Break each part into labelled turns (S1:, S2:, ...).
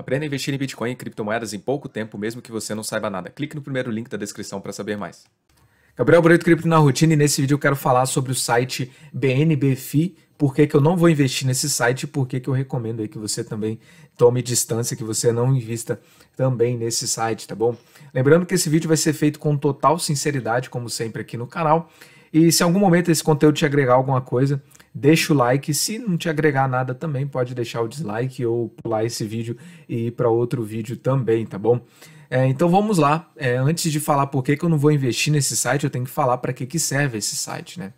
S1: Aprenda a investir em Bitcoin e criptomoedas em pouco tempo, mesmo que você não saiba nada. Clique no primeiro link da descrição para saber mais. Gabriel Brito Cripto na Rotina e nesse vídeo eu quero falar sobre o site BNBFI, por que, que eu não vou investir nesse site e por que, que eu recomendo aí que você também tome distância, que você não invista também nesse site, tá bom? Lembrando que esse vídeo vai ser feito com total sinceridade, como sempre aqui no canal. E se em algum momento esse conteúdo te agregar alguma coisa, Deixa o like. Se não te agregar nada também, pode deixar o dislike ou pular esse vídeo e ir para outro vídeo também, tá bom? É, então vamos lá. É, antes de falar por que, que eu não vou investir nesse site, eu tenho que falar para que, que serve esse site, né?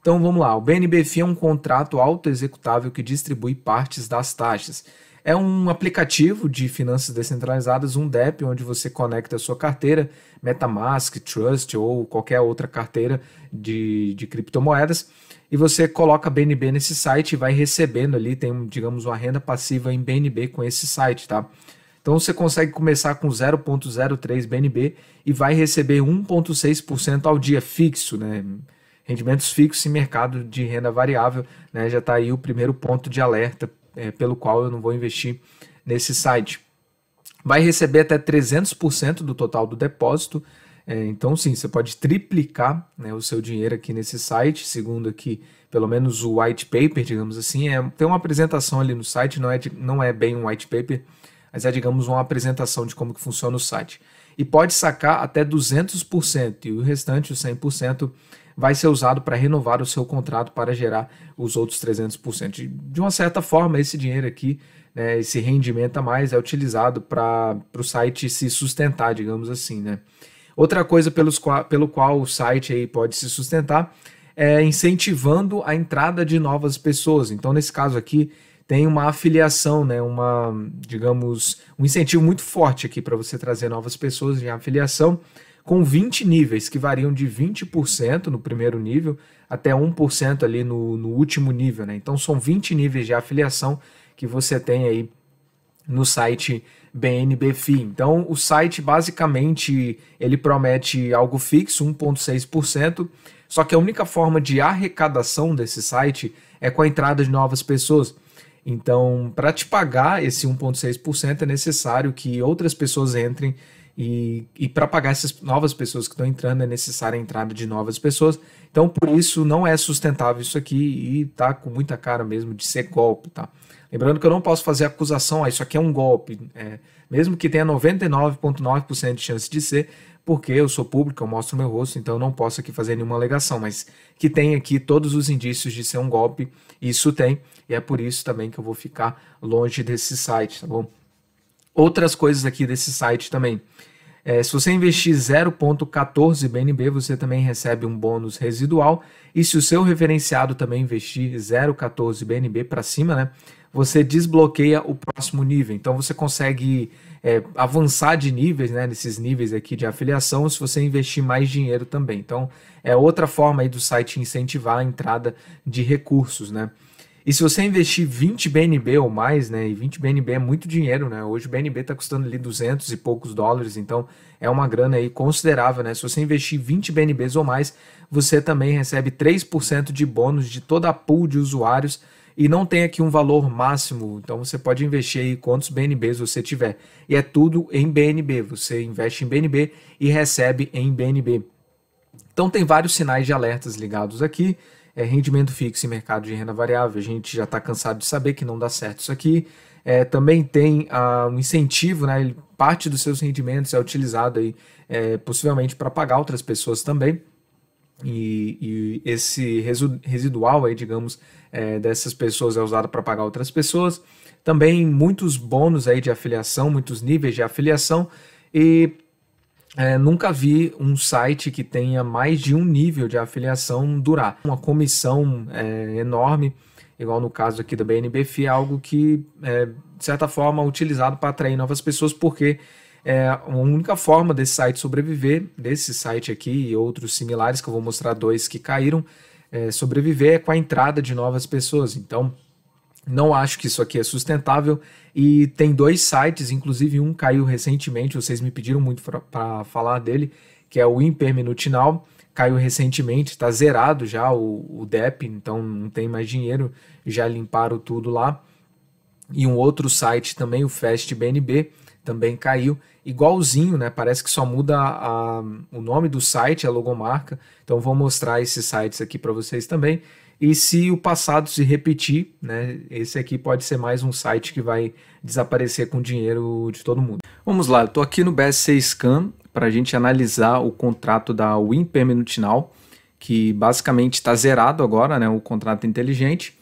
S1: Então vamos lá. O BNBFI é um contrato autoexecutável que distribui partes das taxas. É um aplicativo de finanças descentralizadas, um DEP, onde você conecta a sua carteira, MetaMask, Trust ou qualquer outra carteira de, de criptomoedas e você coloca BNB nesse site e vai recebendo ali, tem, digamos, uma renda passiva em BNB com esse site, tá? Então você consegue começar com 0.03 BNB e vai receber 1.6% ao dia fixo, né? Rendimentos fixos em mercado de renda variável, né? Já está aí o primeiro ponto de alerta é, pelo qual eu não vou investir nesse site. Vai receber até 300% do total do depósito, é, então, sim, você pode triplicar né, o seu dinheiro aqui nesse site, segundo aqui, pelo menos o white paper, digamos assim. É, tem uma apresentação ali no site, não é, não é bem um white paper, mas é, digamos, uma apresentação de como que funciona o site. E pode sacar até 200% e o restante, o 100%, vai ser usado para renovar o seu contrato para gerar os outros 300%. De uma certa forma, esse dinheiro aqui, né, esse rendimento a mais, é utilizado para o site se sustentar, digamos assim, né? Outra coisa pelos, pelo qual o site aí pode se sustentar é incentivando a entrada de novas pessoas. Então, nesse caso aqui, tem uma afiliação, né? Uma, digamos, um incentivo muito forte aqui para você trazer novas pessoas de afiliação com 20 níveis, que variam de 20% no primeiro nível até 1% ali no, no último nível, né? Então são 20 níveis de afiliação que você tem aí no site BNBFI. Então, o site basicamente ele promete algo fixo, 1.6%, só que a única forma de arrecadação desse site é com a entrada de novas pessoas. Então, para te pagar esse 1,6%, é necessário que outras pessoas entrem, e, e para pagar essas novas pessoas que estão entrando, é necessária a entrada de novas pessoas. Então, por isso, não é sustentável isso aqui e tá com muita cara mesmo de ser golpe, tá? Lembrando que eu não posso fazer acusação, ah, isso aqui é um golpe. É, mesmo que tenha 99,9% de chance de ser, porque eu sou público, eu mostro meu rosto, então eu não posso aqui fazer nenhuma alegação, mas que tem aqui todos os indícios de ser um golpe, isso tem, e é por isso também que eu vou ficar longe desse site, tá bom? Outras coisas aqui desse site também. É, se você investir 0.14 BNB, você também recebe um bônus residual. E se o seu referenciado também investir 0.14 BNB para cima, né? você desbloqueia o próximo nível. Então você consegue é, avançar de níveis, né? Nesses níveis aqui de afiliação, se você investir mais dinheiro também. Então é outra forma aí do site incentivar a entrada de recursos, né? E se você investir 20 BNB ou mais, né? E 20 BNB é muito dinheiro, né? Hoje o BNB está custando ali 200 e poucos dólares, então é uma grana aí considerável, né? Se você investir 20 BNBs ou mais, você também recebe 3% de bônus de toda a pool de usuários e não tem aqui um valor máximo, então você pode investir aí quantos BNBs você tiver. E é tudo em BNB, você investe em BNB e recebe em BNB. Então tem vários sinais de alertas ligados aqui. É, rendimento fixo e mercado de renda variável, a gente já está cansado de saber que não dá certo isso aqui. É, também tem ah, um incentivo, né? parte dos seus rendimentos é utilizado aí, é, possivelmente para pagar outras pessoas também e, e esse residual aí, digamos, é, dessas pessoas é usado para pagar outras pessoas. Também muitos bônus aí de afiliação, muitos níveis de afiliação e é, nunca vi um site que tenha mais de um nível de afiliação durar. Uma comissão é, enorme, igual no caso aqui da BNBF, é algo que, é, de certa forma, é utilizado para atrair novas pessoas, porque é, a única forma desse site sobreviver, desse site aqui e outros similares, que eu vou mostrar dois que caíram, é, sobreviver é com a entrada de novas pessoas. Então, não acho que isso aqui é sustentável. E tem dois sites, inclusive um caiu recentemente, vocês me pediram muito para falar dele, que é o Imperminutinal. Caiu recentemente, está zerado já o, o DEP, então não tem mais dinheiro, já limparam tudo lá. E um outro site também, o FastBNB, também caiu. Igualzinho, né? Parece que só muda a, o nome do site, a logomarca. Então vou mostrar esses sites aqui para vocês também. E se o passado se repetir, né? Esse aqui pode ser mais um site que vai desaparecer com o dinheiro de todo mundo. Vamos lá, eu estou aqui no BSC Scan para a gente analisar o contrato da Win Perminutinal, que basicamente está zerado agora, né? O contrato inteligente.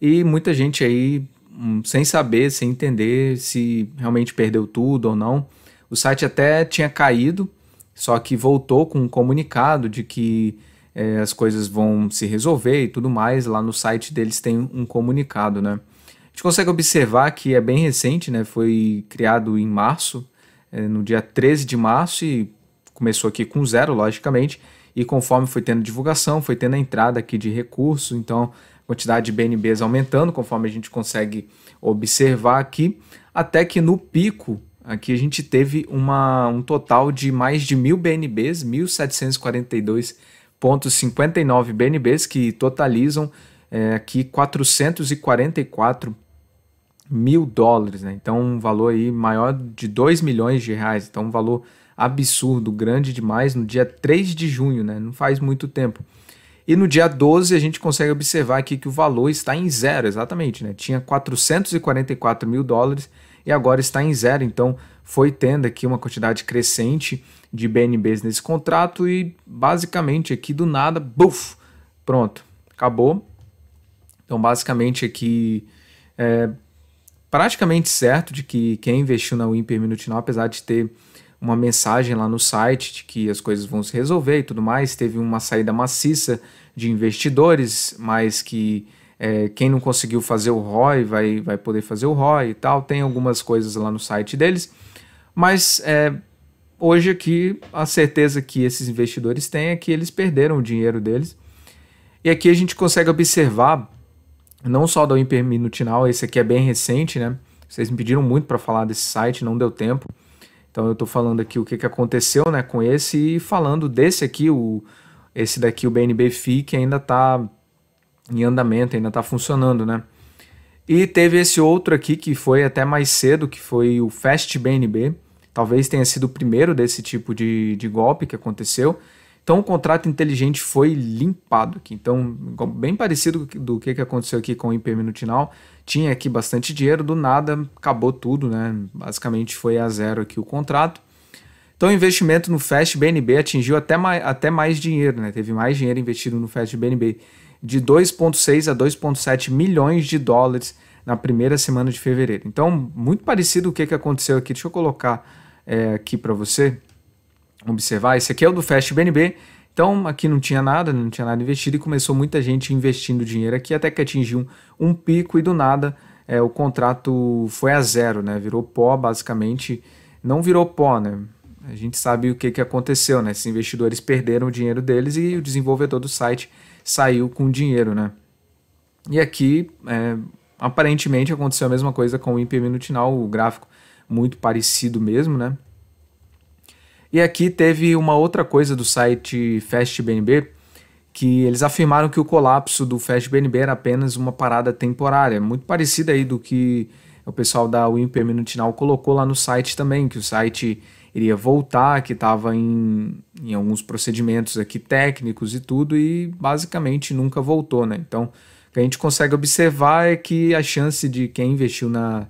S1: E muita gente aí Hum, sem saber, sem entender se realmente perdeu tudo ou não. O site até tinha caído, só que voltou com um comunicado de que é, as coisas vão se resolver e tudo mais. Lá no site deles tem um comunicado, né? A gente consegue observar que é bem recente, né? Foi criado em março, é, no dia 13 de março, e começou aqui com zero, logicamente. E conforme foi tendo divulgação, foi tendo a entrada aqui de recursos, então quantidade de BNBs aumentando, conforme a gente consegue observar aqui, até que no pico aqui a gente teve uma, um total de mais de mil BNBs, 1.742,59 BNBs, que totalizam é, aqui 444 mil dólares, né? então um valor aí maior de 2 milhões de reais, então um valor absurdo, grande demais, no dia 3 de junho, né? não faz muito tempo. E no dia 12 a gente consegue observar aqui que o valor está em zero, exatamente, né? Tinha 444 mil dólares e agora está em zero. Então foi tendo aqui uma quantidade crescente de BNBs nesse contrato e basicamente aqui do nada, buf, pronto, acabou. Então basicamente aqui é praticamente certo de que quem investiu na Wimper Minutinal, apesar de ter uma mensagem lá no site de que as coisas vão se resolver e tudo mais. Teve uma saída maciça de investidores, mas que é, quem não conseguiu fazer o ROI vai, vai poder fazer o ROI e tal. Tem algumas coisas lá no site deles, mas é, hoje aqui a certeza que esses investidores têm é que eles perderam o dinheiro deles. E aqui a gente consegue observar não só do Imperminutinal, esse aqui é bem recente, né? Vocês me pediram muito para falar desse site, não deu tempo. Então eu estou falando aqui o que, que aconteceu né, com esse e falando desse aqui, o, esse daqui, o BNB FI, que ainda está em andamento, ainda está funcionando. Né? E teve esse outro aqui que foi até mais cedo, que foi o Fast BNB. Talvez tenha sido o primeiro desse tipo de, de golpe que aconteceu. Então o contrato inteligente foi limpado aqui. Então, bem parecido do que, que aconteceu aqui com o hiperminutinal. Tinha aqui bastante dinheiro, do nada acabou tudo, né? Basicamente foi a zero aqui o contrato. Então o investimento no fastbnb atingiu até mais, até mais dinheiro, né? Teve mais dinheiro investido no fastbnb de 2,6 a 2,7 milhões de dólares na primeira semana de fevereiro. Então, muito parecido o que, que aconteceu aqui. Deixa eu colocar é, aqui para você observar. Esse aqui é o do Fast BNB. Então aqui não tinha nada, não tinha nada investido e começou muita gente investindo dinheiro aqui até que atingiu um, um pico e do nada é, o contrato foi a zero, né? Virou pó basicamente. Não virou pó, né? A gente sabe o que, que aconteceu, né? Esses investidores perderam o dinheiro deles e o desenvolvedor do site saiu com o dinheiro, né? E aqui, é, aparentemente, aconteceu a mesma coisa com o Imp o gráfico muito parecido mesmo, né? E aqui teve uma outra coisa do site FastBNB, que eles afirmaram que o colapso do FastBNB era apenas uma parada temporária, muito parecida aí do que o pessoal da Wimper Minutinal colocou lá no site também, que o site iria voltar, que estava em, em alguns procedimentos aqui técnicos e tudo, e basicamente nunca voltou, né? Então, o que a gente consegue observar é que a chance de quem investiu na,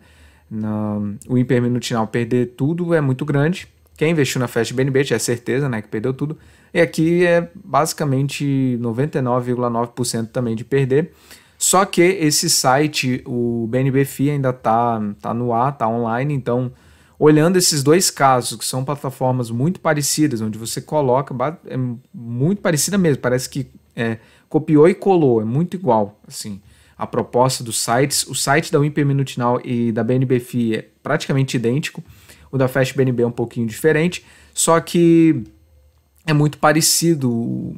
S1: na Wimper Minutinal perder tudo é muito grande, quem investiu na Fast BNB é certeza, né, que perdeu tudo. E aqui é basicamente 99,9% também de perder. Só que esse site, o BNB FI ainda está tá no ar, tá online, então olhando esses dois casos, que são plataformas muito parecidas, onde você coloca, é muito parecida mesmo, parece que é, copiou e colou, é muito igual, assim, a proposta dos sites, o site da Wimper Minutinal e da BNBFI é praticamente idêntico, o da FastBNB BNB é um pouquinho diferente, só que é muito parecido,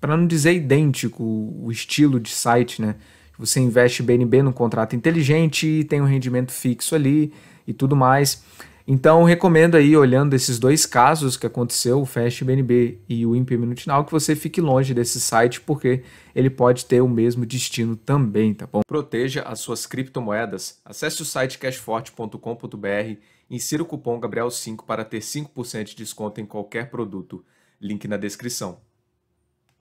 S1: para não dizer idêntico, o estilo de site, né? Você investe BNB num contrato inteligente e tem um rendimento fixo ali e tudo mais. Então, recomendo aí, olhando esses dois casos que aconteceu, o FastBNB BNB e o Imp Minutinal, que você fique longe desse site, porque ele pode ter o mesmo destino também, tá bom? Proteja as suas criptomoedas. Acesse o site cashforte.com.br Insira o cupom Gabriel5 para ter 5% de desconto em qualquer produto. Link na descrição.